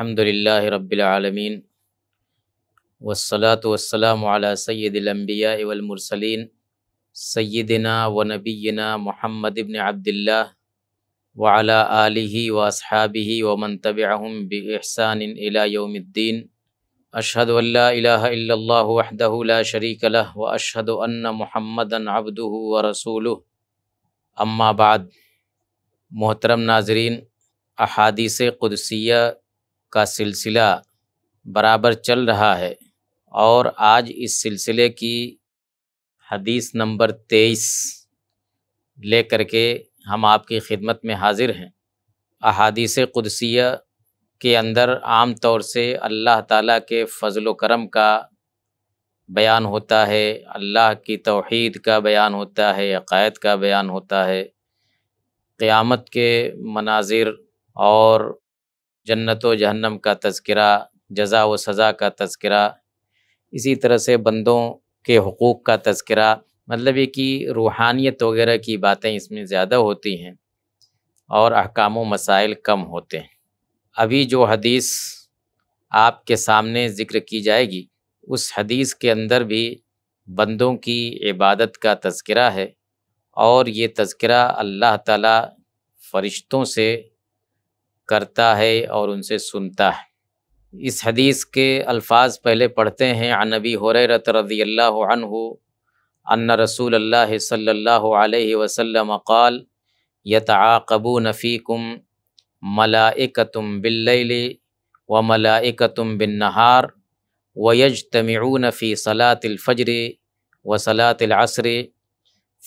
अल्हम्दुलिल्लाह रब्बिल आलमीन वस्सलातु वस्सलामु अला सय्यिदिल अंबिया वल मुरसलीन सय्यिदिना व नबियिना मुहम्मद इब्न अब्दुल्लाह व अला आलिहि व अस्हाबिहि व मन तबिअहुम बि इहसान इला यौमिद्दीन अशहदु अन ला इलाहा इल्लल्लाह वहदहु ला शरीक लह व अशहदु अन्न मुहम्मदन अब्दुहु व रसूलुहु अम्मा बाद मोहतरम नाजरीन अहादीस क़ुदसिया का सिलसिला बराबर चल रहा है और आज इस सिलसिले की हदीस नंबर तेईस ले के हम आपकी खिदमत में हाजिर हैं अहादीस कुदसिया के अंदर आम तौर से अल्लाह ताला के फ़जल करम का बयान होता है अल्लाह की तौहीद का बयान होता है अक़ायद का बयान होता है क़यामत के मनाजिर और जन्नत व जहन्नम का तस्करा जजा व सज़ा का तस्करा इसी तरह से बंदों के हकूक़ का तस्करा मतलब ये कि रूहानियत वगैरह की बातें इसमें ज़्यादा होती हैं और अहकाम मसाइल कम होते हैं अभी जो हदीस आपके सामने ज़िक्र की जाएगी उस हदीस के अंदर भी बंदों की इबादत का तस्करा है और ये तस्करा अल्लाह ताला फरिश्तों से करता है और उनसे सुनता है इस हदीस के अल्फाज पहले पढ़ते हैं अनबी हुरैरत रजी अल्लाह अन्न रसूल अल्लाह सल्लल्लाहु अलैहि वसल्लम क़ाल यताक़बू नफ़ीकुम मलाइकतुम बिल्लैली व मलाइकतुम बिन नहार वयज तमिऊन फ़ी सलातफ़जर व सलातलसर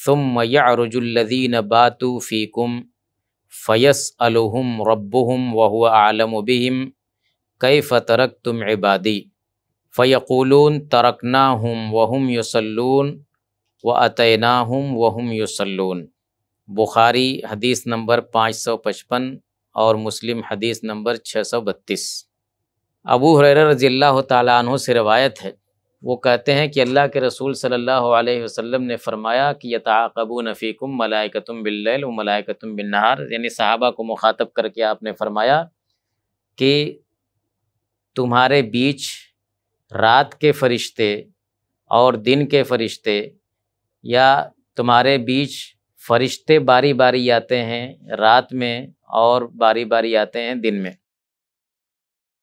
ثم يعرج الذين باتوا فيكم फ़यस अलहम रबुम वह आलम बिहम कई फ़तरक तुम इबादी फ़यकूलून तरकना हम वहम यसलून व अतना हम वहम यसलून बुखारी हदीस नंबर पाँच सौ पचपन और मुस्लिम हदीस नंबर छः सौ बत्तीस अबू हुरैरा रजील्ला तु से रवायत है वो कहते हैं कि अल्लाह के रसूल सल्लल्लाहु अलैहि वसल्लम ने फरमाया कि यताक़बू नफ़ीकुम मलाइकतुम बिल्लैल व मलाइकतुम बिन्नहार यानी सहाबा को मुखातब करके आपने फरमाया कि तुम्हारे बीच रात के फरिश्ते और दिन के फरिश्ते या तुम्हारे बीच फरिश्ते बारी बारी आते हैं रात में और बारी बारी आते हैं दिन में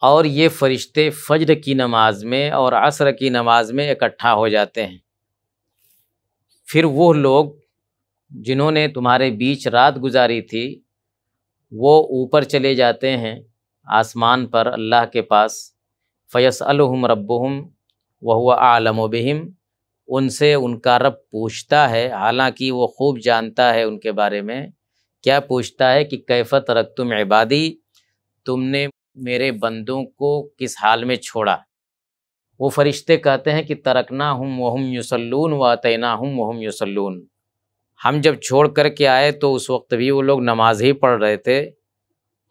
और ये फ़रिश्ते फजर की नमाज में और असर की नमाज में इकट्ठा हो जाते हैं फिर वो लोग जिन्होंने तुम्हारे बीच रात गुजारी थी वो ऊपर चले जाते हैं आसमान पर अल्लाह के पास फ़यस अलहम रबहम वह आलम बहिम उनसे उनका रब पूछता है हालांकि वो खूब जानता है उनके बारे में क्या पूछता है कि कैफ़त रख तुम इबादी तुमने मेरे बंदों को किस हाल में छोड़ा वो फरिश्ते कहते हैं कि तरकना हम वहम युसलून व तैना हम वहम युसलून हम जब छोड़ कर के आए तो उस वक्त भी वो लोग नमाज ही पढ़ रहे थे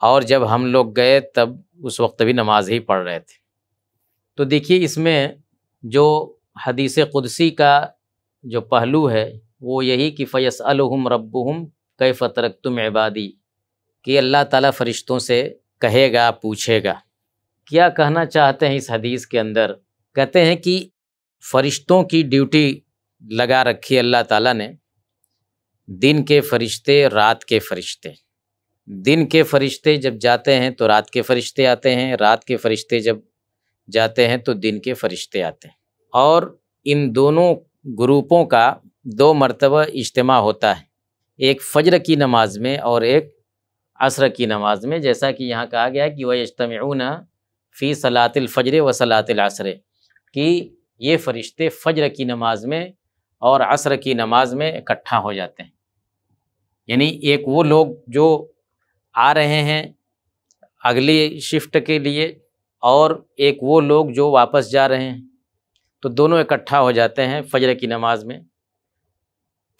और जब हम लोग गए तब उस वक्त भी नमाज ही पढ़ रहे थे तो देखिए इसमें जो हदीस कुदसी का जो पहलू है वो यही कि फ़ैस अलहम रबहम कई फ़तरक तुम इबादी कि अल्लाह ताला फ़रिश्तों से कहेगा पूछेगा क्या कहना चाहते हैं इस हदीस के अंदर कहते हैं कि फरिश्तों की ड्यूटी लगा रखी अल्लाह ताला ने दिन के फरिश्ते रात के फरिश्ते दिन के फरिश्ते जब जाते हैं तो रात के फरिश्ते आते हैं रात के फरिश्ते जब जाते हैं तो दिन के फरिश्ते आते हैं और इन दोनों ग्रुपों का दो मरतबा इज्तम होता है एक फ़जर की नमाज में और एक असर की नमाज में जैसा कि यहाँ कहा गया कि वह इजतमून फ़ी सलातफ़जर व सलातलसर कि ये फ़रिश्ते फ़जर की नमाज में और असर की नमाज में इकट्ठा हो जाते हैं यानी एक वो लोग जो आ रहे हैं अगली शिफ्ट के लिए और एक वो लोग जो वापस जा रहे हैं तो दोनों इकट्ठा हो जाते हैं फजर की नमाज में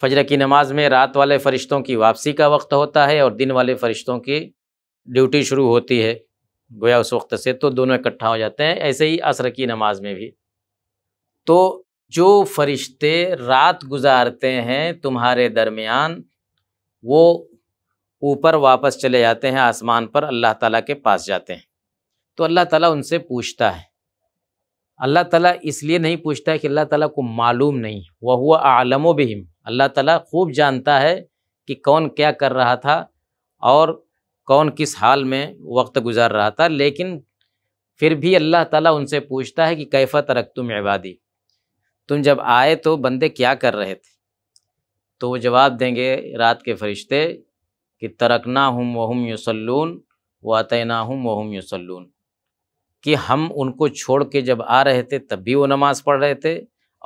फजर की नमाज में रात वाले फ़रिश्तों की वापसी का वक्त होता है और दिन वाले फ़रिश्तों की ड्यूटी शुरू होती है गोया उस वक्त से तो दोनों इकट्ठा हो जाते हैं ऐसे ही असर की नमाज में भी तो जो फरिश्ते रात गुजारते हैं तुम्हारे दरमियान वो ऊपर वापस चले जाते हैं आसमान पर अल्लाह ताला के पास जाते हैं तो अल्लाह ताला उनसे पूछता है अल्लाह ताला इसलिए नहीं पूछता है कि अल्लाह ताला को मालूम नहीं वह हुआ आलमो बहिम अल्लाह ताला खूब जानता है कि कौन क्या कर रहा था और कौन किस हाल में वक्त गुजार रहा था लेकिन फिर भी अल्लाह ताला उनसे पूछता है कि कैफ़ा तरक तुम इबादी तुम जब आए तो बंदे क्या कर रहे थे तो वो जवाब देंगे रात के फरिश्ते कि तरकना हम वहम युसलून अतना हम वहम युसलून कि हम उनको छोड़ के जब आ रहे थे तब भी वो नमाज़ पढ़ रहे थे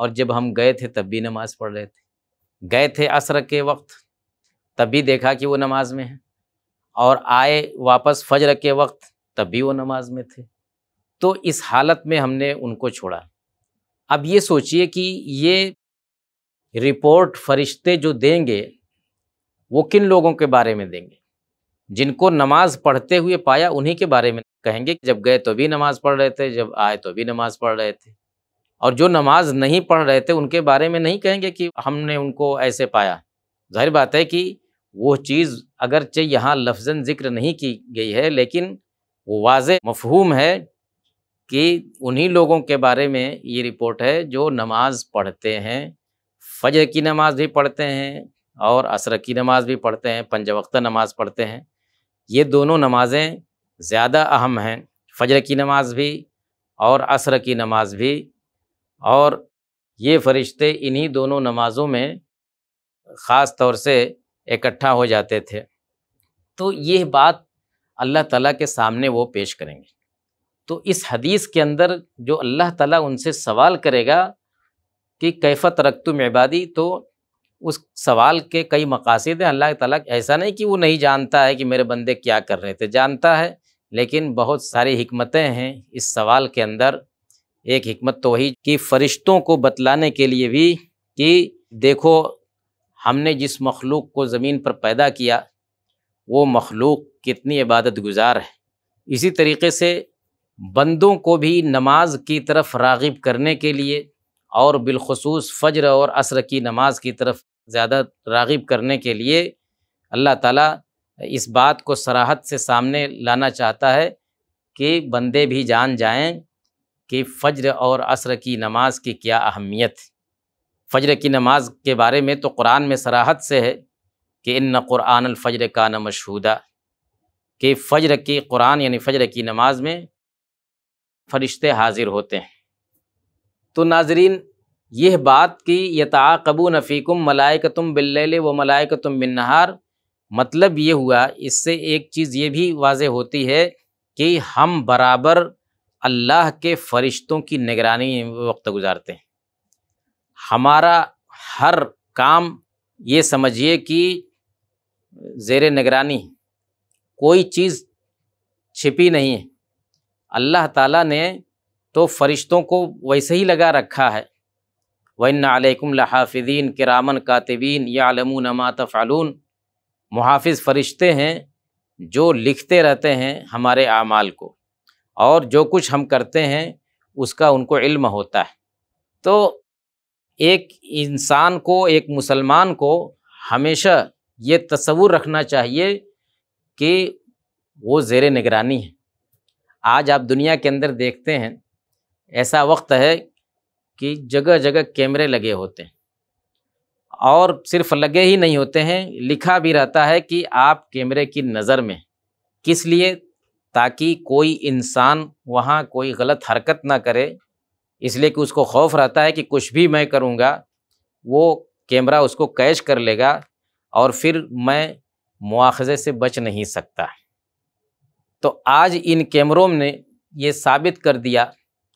और जब हम गए थे तब भी नमाज़ पढ़ रहे थे गए थे असर के वक्त तब भी देखा कि वो नमाज में है और आए वापस फजर के वक्त तब भी वो नमाज में थे तो इस हालत में हमने उनको छोड़ा अब ये सोचिए कि ये रिपोर्ट फरिश्ते जो देंगे वो किन लोगों के बारे में देंगे जिनको नमाज पढ़ते हुए पाया उन्हीं के बारे में कहेंगे जब गए तो भी नमाज पढ़ रहे थे जब आए तो भी नमाज पढ़ रहे थे और जो नमाज नहीं पढ़ रहे थे उनके बारे में नहीं कहेंगे कि हमने उनको ऐसे पाया जाहिर बात है कि वो चीज़ अगरचे यहाँ लफजन ज़िक्र नहीं की गई है लेकिन वो वाज मफहूम है कि उन्हीं लोगों के बारे में ये रिपोर्ट है जो नमाज़ पढ़ते हैं फजर की नमाज़ भी पढ़ते हैं और असर की नमाज़ भी पढ़ते हैं पंज वक्त नमाज़ पढ़ते हैं ये दोनों नमाज़ें ज़्यादा अहम हैं फजर की नमाज़ भी और असर की नमाज़ भी और ये फ़रिश्ते इन्हीं दोनों नमाज़ों में ख़ास तौर से इकट्ठा हो जाते थे तो ये बात अल्लाह ताला के सामने वो पेश करेंगे तो इस हदीस के अंदर जो अल्लाह ताला उनसे सवाल करेगा कि कैफ़त रखतुम मेबादी तो उस सवाल के कई मकासद हैं अल्लाह ताला ऐसा नहीं कि वो नहीं जानता है कि मेरे बंदे क्या कर रहे थे जानता है लेकिन बहुत सारी हमतें हैं इस सवाल के अंदर एक हमत तो वही कि फ़रिश्तों को बतलाने के लिए भी कि देखो हमने जिस मखलूक को ज़मीन पर पैदा किया वो मखलूक कितनी इबादत गुजार है इसी तरीके से बंदों को भी नमाज की तरफ रागब करने के लिए और बिलखसूस फ़जर और असर की नमाज की तरफ ज़्यादा रागब करने के लिए अल्लाह ताला इस बात को सराहत से सामने लाना चाहता है कि बंदे भी जान जाएं कि फ़ज्र और असर की नमाज की क्या अहमियत फ़ज्र की नमाज के बारे में तो कुरान में सराहत से है कि इन क़ुरान फ़ज्र का न मशहूदा कि फ़ज्र की कुरान यानी फ़ज्र की नमाज में फरिश्ते हाजिर होते हैं तो नाजरीन यह बात कि यताकबू नफ़ीकुम मलाइक तुम बिल्ल व मलाइक तुम बिन्नहार मतलब ये हुआ इससे एक चीज़ ये भी वाज होती है कि हम बराबर अल्लाह के फरिश्तों की निगरानी में वक्त गुजारते हैं हमारा हर काम ये समझिए कि ज़ेर निगरानी कोई चीज़ छिपी नहीं है अल्लाह ताला ने तो फरिश्तों को वैसे ही लगा रखा है वन के रामन कातबीन या आलम नमात फ़ालून मुहाफ़ फरिश्ते हैं जो लिखते रहते हैं हमारे आमाल को और जो कुछ हम करते हैं उसका उनको इल्म होता है तो एक इंसान को एक मुसलमान को हमेशा ये तस्वूर रखना चाहिए कि वो ज़ेर निगरानी है आज आप दुनिया के अंदर देखते हैं ऐसा वक्त है कि जगह जगह कैमरे लगे होते हैं और सिर्फ लगे ही नहीं होते हैं लिखा भी रहता है कि आप कैमरे की नज़र में किस लिए ताकि कोई इंसान वहाँ कोई गलत हरकत ना करे इसलिए कि उसको खौफ रहता है कि कुछ भी मैं करूँगा वो कैमरा उसको कैच कर लेगा और फिर मैं मुआखजे से बच नहीं सकता तो आज इन कैमरों ने ये साबित कर दिया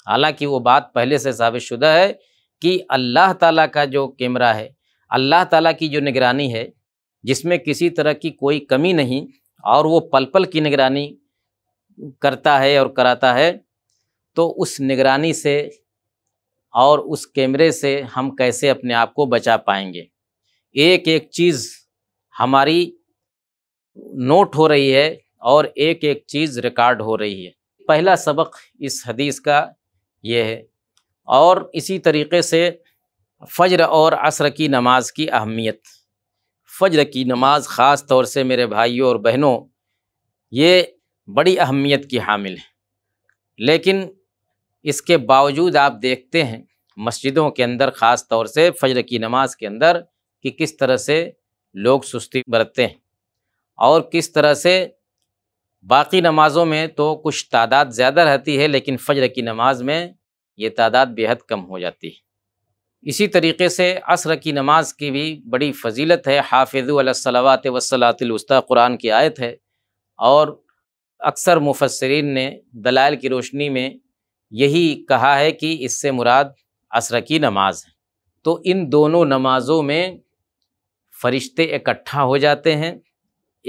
हालांकि वो बात पहले से साबित शुदा है कि अल्लाह ताला का जो कैमरा है अल्लाह ताला की जो निगरानी है जिसमें किसी तरह की कोई कमी नहीं और वो पल पल की निगरानी करता है और कराता है तो उस निगरानी से और उस कैमरे से हम कैसे अपने आप को बचा पाएंगे एक एक चीज़ हमारी नोट हो रही है और एक एक चीज़ रिकॉर्ड हो रही है पहला सबक इस हदीस का ये है और इसी तरीके से फ़जर और असर की नमाज की अहमियत फ़जर की नमाज ख़ास तौर से मेरे भाइयों और बहनों ये बड़ी अहमियत की हामिल है लेकिन इसके बावजूद आप देखते हैं मस्जिदों के अंदर ख़ास तौर से फजर की नमाज के अंदर कि किस तरह से लोग सुस्ती बरतते हैं और किस तरह से बाकी नमाज़ों में तो कुछ तादाद ज़्यादा रहती है लेकिन फजर की नमाज में ये तादाद बेहद कम हो जाती है इसी तरीके से असर की नमाज की भी बड़ी फजीलत है हाफिज़ सलावत वसलातुलस्ता कुरान की आयत है और अक्सर मुफसरीन ने दलाल की रोशनी में यही कहा है कि इससे मुराद असर की नमाज है तो इन दोनों नमाज़ों में फरिश्ते इकट्ठा हो जाते हैं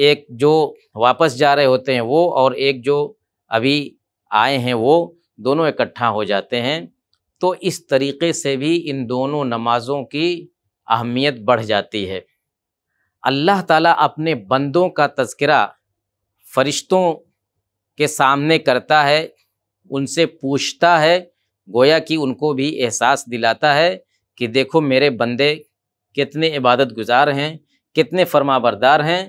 एक जो वापस जा रहे होते हैं वो और एक जो अभी आए हैं वो दोनों इकट्ठा हो जाते हैं तो इस तरीके से भी इन दोनों नमाज़ों की अहमियत बढ़ जाती है अल्लाह ताला अपने बंदों का तस्करा फरिश्तों के सामने करता है उनसे पूछता है गोया कि उनको भी एहसास दिलाता है कि देखो मेरे बंदे कितने इबादत गुजार हैं कितने फरमाबरदार हैं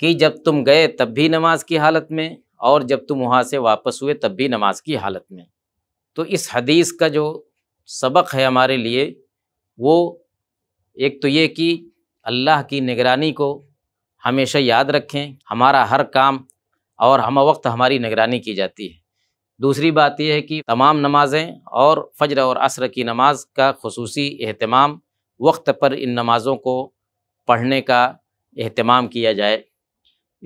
कि जब तुम गए तब भी नमाज की हालत में और जब तुम वहाँ से वापस हुए तब भी नमाज की हालत में तो इस हदीस का जो सबक है हमारे लिए वो एक तो ये कि अल्लाह की निगरानी को हमेशा याद रखें हमारा हर काम और हम वक्त हमारी निगरानी की जाती है दूसरी बात यह है कि तमाम नमाज़ें और फजर और असर की नमाज का खसूसी अहतमाम वक्त पर इन नमाज़ों को पढ़ने का अहतमाम किया जाए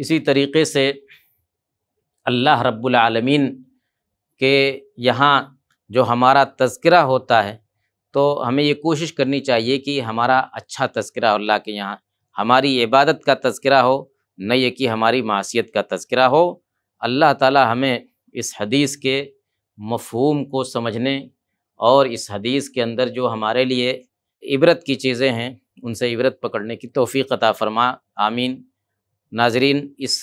इसी तरीके से अल्लाह रब्लम के यहाँ जो हमारा तस्करा होता है तो हमें ये कोशिश करनी चाहिए कि हमारा अच्छा तस्करा अल्लाह के यहाँ हमारी इबादत का तस्करा हो न ये कि हमारी मासीत का तस्करा हो अल्लाह ताला हमें इस हदीस के मफहूम को समझने और इस हदीस के अंदर जो हमारे लिए इबरत की चीज़ें हैं उनसे इबरत पकड़ने की तोफ़ी अता फ़रमा आमीन नाजरीन इस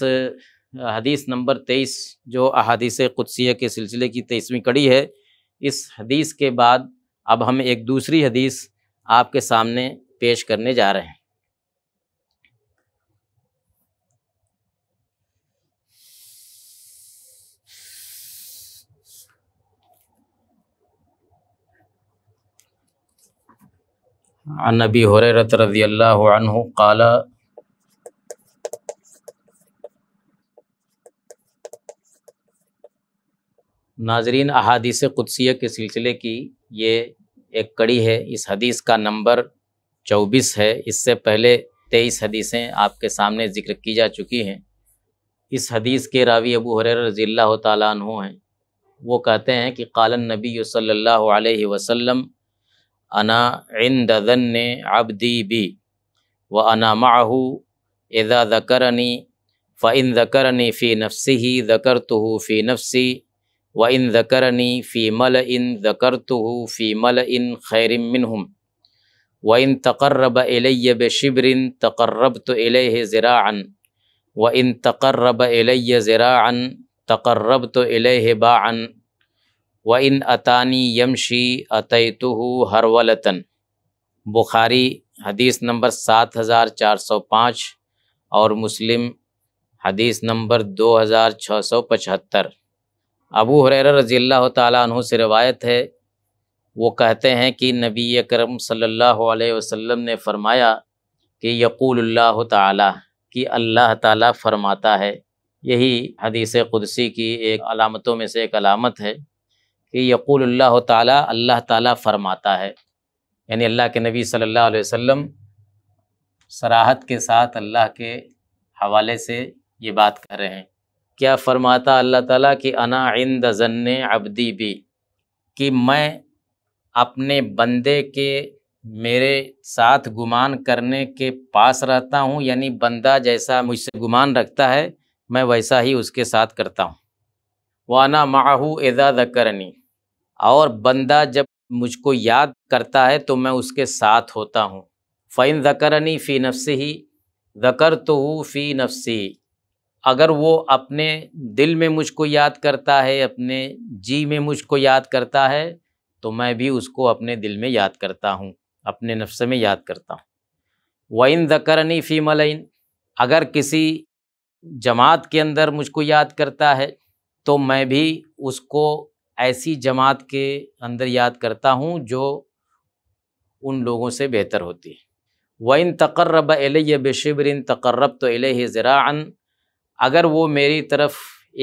हदीस नंबर तेईस जो अहादीस क़ुदसिया के सिलसिले की तेईसवीं कड़ी है इस हदीस के बाद अब हम एक दूसरी हदीस आपके सामने पेश करने जा रहे हैं عن ابي هريره رضي الله عنه قال नाजरीन अहादीस कुदसिया के सिलसिले की ये एक कड़ी है इस हदीस का नंबर चौबीस है इससे पहले तेईस हदीसें आपके सामने जिक्र की जा चुकी हैं इस हदीस के रावी अबू हर रजील्ला तु हैं वो कहते हैं कि कालन नबी सल्लल्लाहु अलैहि वसल्लम أنا عند ظن عبدي بي وأنا معه إذا ذكرني فإن ذكرني في نفسه ذكرته في نفسي وإن ذكرني في ملأ ذكرته في ملأ خير منهم وإن تقرب إلي بشبر تقربت إليه زراعا وإن تقرب إلي زراعا تقربت إليه باعا व इन अतानी यमशी अतः हरवलतन बुखारी हदीस नंबर सात हज़ार चार सौ पाँच और मुस्लिम हदीस नंबर दो हज़ार छः सौ पचहत्तर अबू हुरैरा रजील्ला तु से रवायत है वो कहते हैं कि नबी करम सल्लल्लाहु अलैहि वसल्लम ने फ़रमाया कि यकूल ताला कि अल्लाह ताला फ़रमाता है यही हदीस क़ुदसी की एक अलामतों में से एक अलामत है कि यकूल ताला अल्लाह ताला फरमाता है यानी अल्लाह के नबी सल्लल्लाहु अलैहि वसल्लम सराहत के साथ अल्लाह के हवाले से ये बात कर रहे हैं क्या फरमाता अल्लाह ताला कि अना इंद जन्न अब्दी भी कि मैं अपने बंदे के मेरे साथ गुमान करने के पास रहता हूँ यानी बंदा जैसा मुझसे गुमान रखता है मैं वैसा ही उसके साथ करता हूँ वाना माहू एजाद करनी और बंदा जब मुझको याद करता है तो मैं उसके साथ होता हूँ फ़ैन ज़करनी फ़ी नफ्स ही ज़कर तो फ़ी नफ्सी अगर वो अपने दिल में मुझको याद करता है अपने जी में मुझको याद करता है तो मैं भी उसको अपने दिल में याद करता हूँ अपने नफ्स में याद करता हूँ वइन ज़करनी फ़ी मलिन अगर किसी जमात के अंदर मुझको याद करता है तो मैं भी उसको ऐसी जमात के अंदर याद करता हूँ जो उन लोगों से बेहतर होती है व इन तकर्रब एलिय इन तकर्रब तो एल ज़रान अगर वो मेरी तरफ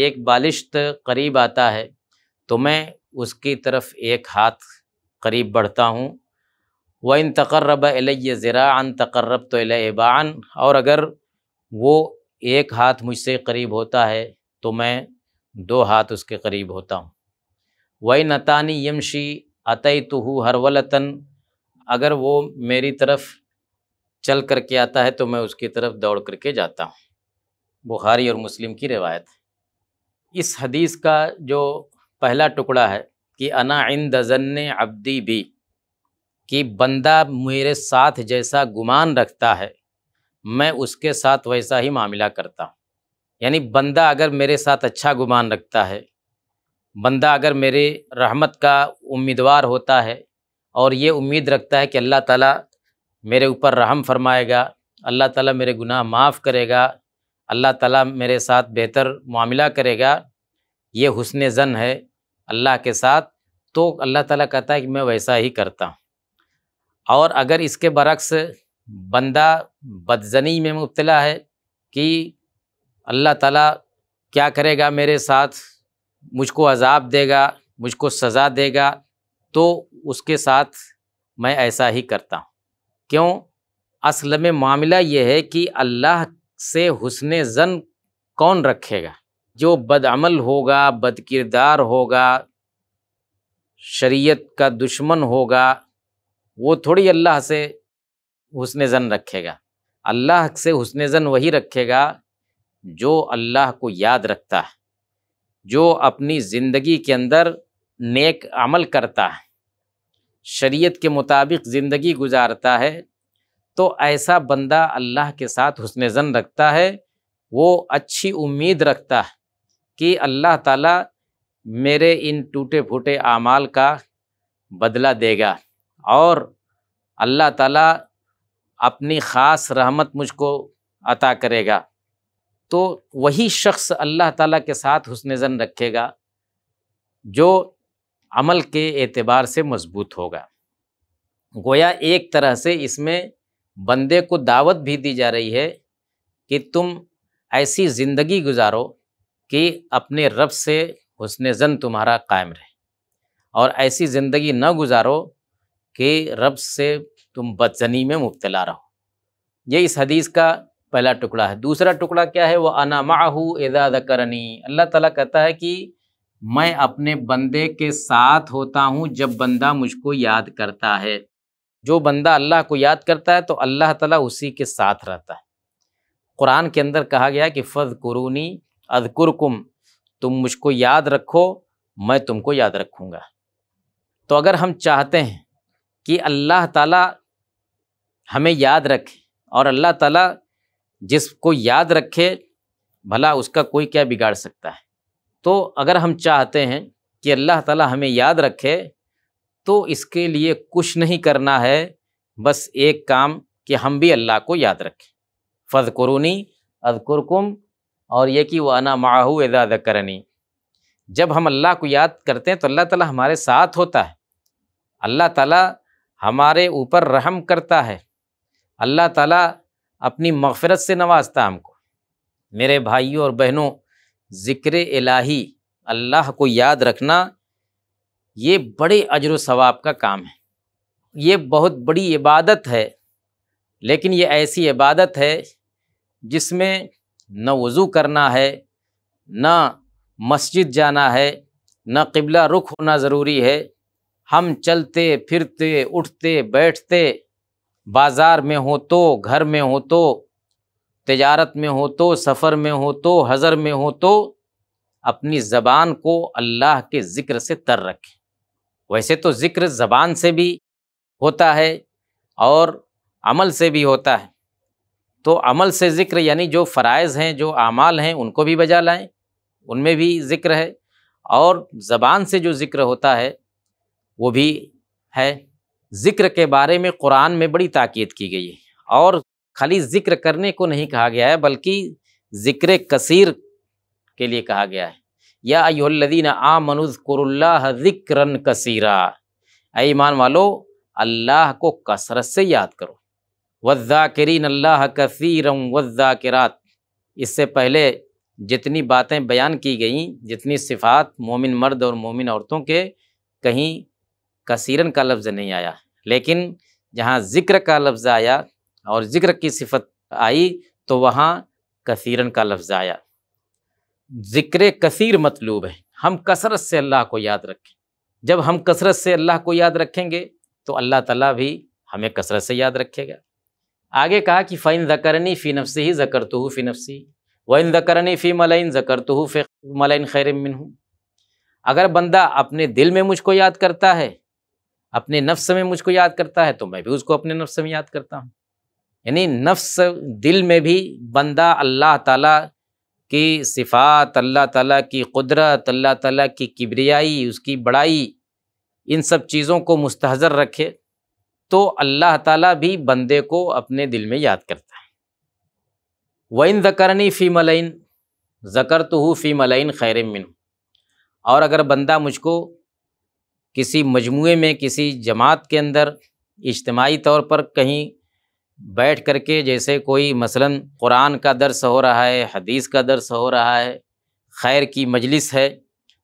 एक बालिश्त करीब आता है तो मैं उसकी तरफ एक हाथ करीब बढ़ता हूँ व इन तकर्रब ज़रा अन तकर्रब तो एबान और अगर वो एक हाथ मुझसे करीब होता है तो मैं दो हाथ उसके करीब होता हूँ वही नतानी यमशी अतई तुहू हरवलतन अगर वो मेरी तरफ चल करके आता है तो मैं उसकी तरफ दौड़ करके जाता हूँ बुखारी और मुस्लिम की रिवायत इस हदीस का जो पहला टुकड़ा है कि अना इन दजन अब्दी भी कि बंदा मेरे साथ जैसा गुमान रखता है मैं उसके साथ वैसा ही मामला करता हूँ यानी बंदा अगर मेरे साथ अच्छा गुमान रखता है बंदा अगर मेरे रहमत का उम्मीदवार होता है और ये उम्मीद रखता है कि अल्लाह ताला मेरे ऊपर रहम फरमाएगा अल्लाह ताला मेरे गुनाह माफ़ करेगा अल्लाह ताला मेरे साथ बेहतर मामला करेगा ये हुसन ज़न है अल्लाह के साथ तो अल्लाह ताला कहता है कि मैं वैसा ही करता हूँ और अगर इसके बरक्स बंदा बदजनी में मुबतला है कि अल्लाह ताला क्या करेगा मेरे साथ मुझको अजाब देगा मुझको सज़ा देगा तो उसके साथ मैं ऐसा ही करता हूँ क्यों असल में मामला ये है कि अल्लाह से हुसन जन कौन रखेगा जो बदअमल होगा बद किरदार होगा शरीयत का दुश्मन होगा वो थोड़ी अल्लाह से हुसन जन रखेगा अल्लाह से हुसन जन वही रखेगा जो अल्लाह को याद रखता है जो अपनी ज़िंदगी के अंदर नेक अमल करता है शरीयत के मुताबिक ज़िंदगी गुजारता है तो ऐसा बंदा अल्लाह के साथ हुसन जन रखता है वो अच्छी उम्मीद रखता है कि अल्लाह ताला मेरे इन टूटे फूटे आमाल का बदला देगा और अल्लाह ताला अपनी ख़ास रहमत मुझको अता करेगा तो वही शख्स अल्लाह ताला के साथ हुसन ज़न रखेगा जो अमल के एतबार से मज़बूत होगा गोया एक तरह से इसमें बंदे को दावत भी दी जा रही है कि तुम ऐसी ज़िंदगी गुजारो कि अपने रब से हुसन ज़न तुम्हारा कायम रहे और ऐसी ज़िंदगी न गुजारो कि रब से तुम बदजनी में मुबतला रहो ये इस हदीस का पहला टुकड़ा है दूसरा टुकड़ा क्या है वह अना माहू एजाद करनी अल्लाह तला कहता है कि मैं अपने बंदे के साथ होता हूँ जब बंदा मुझको याद करता है जो बंदा अल्लाह को याद करता है तो अल्लाह तला उसी के साथ रहता है कुरान के अंदर कहा गया कि फ़ज कुरूनी अदकुरकुम तुम मुझको याद रखो मैं तुमको याद रखूँगा तो अगर हम चाहते हैं कि अल्लाह ताला हमें याद रखे और अल्लाह ताला जिसको याद रखे भला उसका कोई क्या बिगाड़ सकता है तो अगर हम चाहते हैं कि अल्लाह ताला हमें याद रखे तो इसके लिए कुछ नहीं करना है बस एक काम कि हम भी अल्लाह को याद रखें फ़द कुरूनी अदकुरकुम और ये कि वाना माहू एदा करनी जब हम अल्लाह को याद करते हैं तो अल्लाह ताला हमारे साथ होता है अल्लाह ताला हमारे ऊपर रहम करता है अल्लाह ताला अपनी मगफरत से नवाजता हमको मेरे भाइयों और बहनों ज़िक्र इलाही अल्लाह को याद रखना ये बड़े अजर सवाब का काम है ये बहुत बड़ी इबादत है लेकिन ये ऐसी इबादत है जिसमें न वज़ू करना है न मस्जिद जाना है न किबला रुख होना ज़रूरी है हम चलते फिरते उठते बैठते बाज़ार में हो तो घर में हो तो तजारत में हो तो सफ़र में हो तो हज़र में हो तो अपनी ज़बान को अल्लाह के ज़िक्र से तर रखें वैसे तो ज़िक्र ज़बान से भी होता है और अमल से भी होता है तो अमल से ज़िक्र यानी जो फ़रज़ हैं जो अमाल हैं उनको भी बजा लाएँ उनमें भी ज़िक्र है और ज़बान से जो ज़िक्र होता है वो भी है ज़िक्र के बारे में कुरान में बड़ी ताक़ीद की गई है और खाली ज़िक्र करने को नहीं कहा गया है बल्कि ज़िक्र कसीर के लिए कहा गया है या अयोल्लदीन आ मनुज़कुरल्ला ज़िक्रन कसीरा ईमान वालो अल्लाह को कसरत से याद करो वज़ाकरीन अल्लाह कसीरम वज़ाकरात इससे पहले जितनी बातें बयान की गई जितनी सिफ़ात मोमिन मर्द और मोमिन औरतों के कहीं कसीरन का लफ्ज़ नहीं आया लेकिन जहाँ ज़िक्र का लफ्ज़ आया और ज़िक्र की सिफत आई तो वहाँ कसीरन का लफ्ज़ आया ज़िक्र कसीर मतलूब है हम कसरत से अल्लाह को याद रखें जब हम कसरत से अल्लाह को याद रखेंगे तो अल्लाह ताला भी हमें कसरत से याद रखेगा आगे कहा कि फ़ैन ज़करनी फ़ी नफ़सी ही ज़कर तो फ़ी नफ़सी वन ज़करनी फ़ी मलाइन ज़कर तो फ़ी मलाइन खैर मिन हूँ अगर बंदा अपने दिल में मुझको याद करता है अपने नफ्स में मुझको याद करता है तो मैं भी उसको अपने नफ्स में याद करता हूँ यानी नफ्स दिल में भी बंदा अल्लाह ताला की सिफात अल्लाह ताला की कुदरत अल्लाह ताला की किबरियाई उसकी बड़ाई इन सब चीज़ों को मुस्तहजर रखे तो अल्लाह ताला भी बंदे को अपने दिल में याद करता है इन ज़करनी फ़ी मलाइन ज़कर तो हूँ फ़ी मलाइन खैर मिन और अगर बंदा मुझको किसी मजमू में किसी जमात के अंदर इज्तमाही तौर पर कहीं बैठ कर के जैसे कोई मसलन कुरान का दर्स हो रहा है हदीस का दर्स हो रहा है खैर की मजलिस है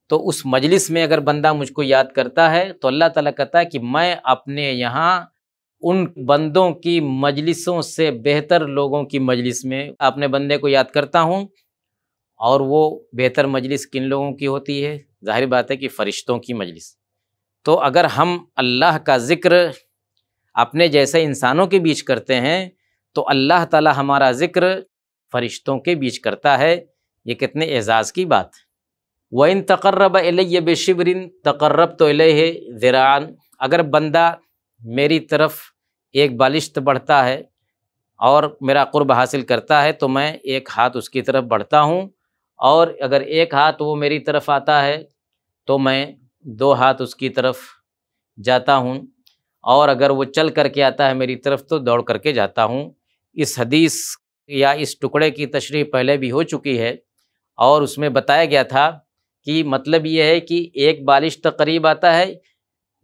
तो उस मजलिस में अगर बंदा मुझको याद करता है तो अल्लाह ताला कहता है कि मैं अपने यहाँ उन बंदों की मजलिसों से बेहतर लोगों की मजलिस में अपने बंदे को याद करता हूँ और वो बेहतर मजलिस किन लोगों की होती है जाहिर बात है कि फ़रिश्तों की मजलिस तो अगर हम अल्लाह का ज़िक्र अपने जैसे इंसानों के बीच करते हैं तो अल्लाह ताला हमारा ज़िक्र फ़रिश्तों के बीच करता है ये कितने एज़ाज़ की बात है व इन तकर्रब एलिय बेशिबरिन तकर्रब तो एलह ज़रान अगर बंदा मेरी तरफ एक बालिश्त बढ़ता है और मेरा कुर्ब हासिल करता है तो मैं एक हाथ उसकी तरफ बढ़ता हूँ और अगर एक हाथ वो मेरी तरफ आता है तो मैं दो हाथ उसकी तरफ जाता हूँ और अगर वो चल करके आता है मेरी तरफ तो दौड़ करके जाता हूँ इस हदीस या इस टुकड़े की तशरी पहले भी हो चुकी है और उसमें बताया गया था कि मतलब ये है कि एक बालिश तकरीब तो आता है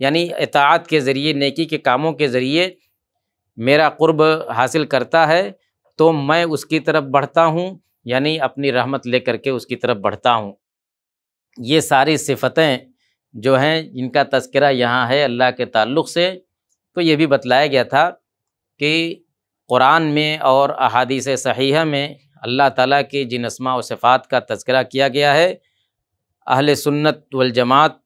यानी इतात के ज़रिए नेकी के कामों के ज़रिए मेरा कुर्ब हासिल करता है तो मैं उसकी तरफ बढ़ता हूँ यानी अपनी रहमत लेकर के उसकी तरफ बढ़ता हूँ ये सारी सिफतें जो हैं जिनका तस्करा यहाँ है अल्लाह के ताल्लुक़ से तो ये भी बतलाया गया था कि क़ुरान में और अहादीस सहीह में अल्लाह ताला के जिन असमा व का तस्करा किया गया है अहल सुन्नत वलजमात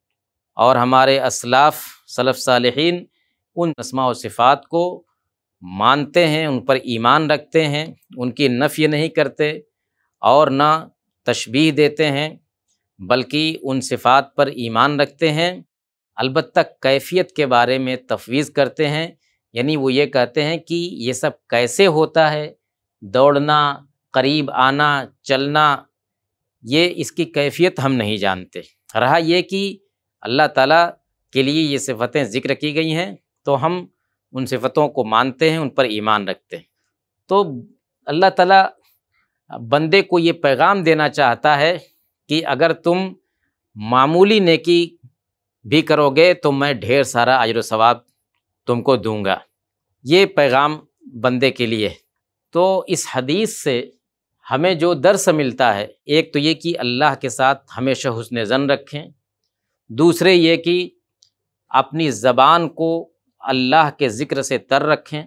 और हमारे असलाफ़ सलफ़ सालहीन उन असमा और सिफ़ात को मानते हैं उन पर ईमान रखते हैं उनकी नफ़ नहीं करते और ना तशबी देते हैं बल्कि उन सिफ़ात पर ईमान रखते हैं अलबत् कैफियत के बारे में तफवीज़ करते हैं यानी वो ये कहते हैं कि ये सब कैसे होता है दौड़ना करीब आना चलना ये इसकी कैफियत हम नहीं जानते रहा ये कि अल्लाह ताला के लिए ये सिफतें ज़िक्र की गई हैं तो हम उन सिफतों को मानते हैं उन पर ईमान रखते हैं तो अल्लाह ताला बंदे को ये पैगाम देना चाहता है कि अगर तुम मामूली नेकी भी करोगे तो मैं ढेर सारा अजर सवाब तुमको दूंगा ये पैगाम बंदे के लिए तो इस हदीस से हमें जो दर्स मिलता है एक तो ये कि अल्लाह के साथ हमेशा हुसन जन रखें दूसरे ये कि अपनी ज़बान को अल्लाह के ज़िक्र से तर रखें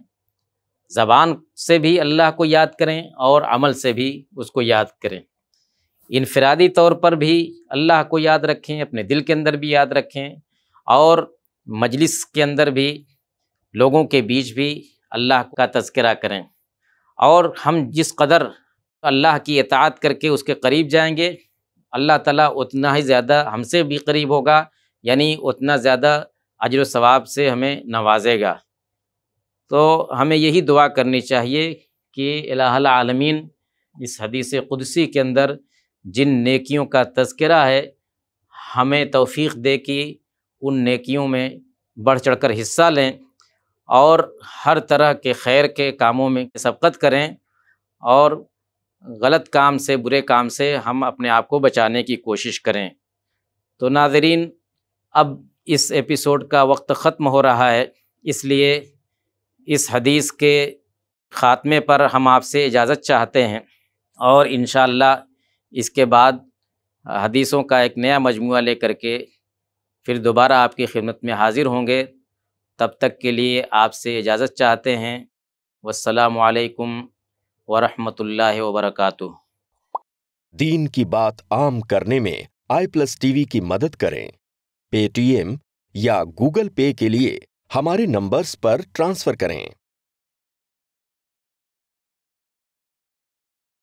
ज़बान से भी अल्लाह को याद करें और अमल से भी उसको याद करें इनफरादी तौर पर भी अल्लाह को याद रखें अपने दिल के अंदर भी याद रखें और मजलिस के अंदर भी लोगों के बीच भी अल्लाह का तस्करा करें और हम जिस कदर अल्लाह की इतात करके उसके करीब जाएंगे अल्लाह ताला उतना ही ज़्यादा हमसे भी करीब होगा यानी उतना ज़्यादा अजर सवाब से हमें नवाजेगा तो हमें यही दुआ करनी चाहिए कि आलमीन इस हदीस कुदसी के अंदर जिन नेकियों का तस्करा है हमें तौफीक दे कि उन नेकियों में बढ़ चढ़ कर हिस्सा लें और हर तरह के खैर के कामों में सबकत करें और गलत काम से बुरे काम से हम अपने आप को बचाने की कोशिश करें तो नाजरीन अब इस एपिसोड का वक्त ख़त्म हो रहा है इसलिए इस हदीस के ख़ात्मे पर हम आपसे इजाज़त चाहते हैं और इन इसके बाद हदीसों का एक नया मजमू ले करके फिर दोबारा आपकी खिदमत में हाज़िर होंगे तब तक के लिए आपसे इजाज़त चाहते हैं वालकम वरहमतुल्ला वबरकू दीन की बात आम करने में आई प्लस टीवी की मदद करें पेटीएम या गूगल पे के लिए हमारे नंबर्स पर ट्रांसफ़र करें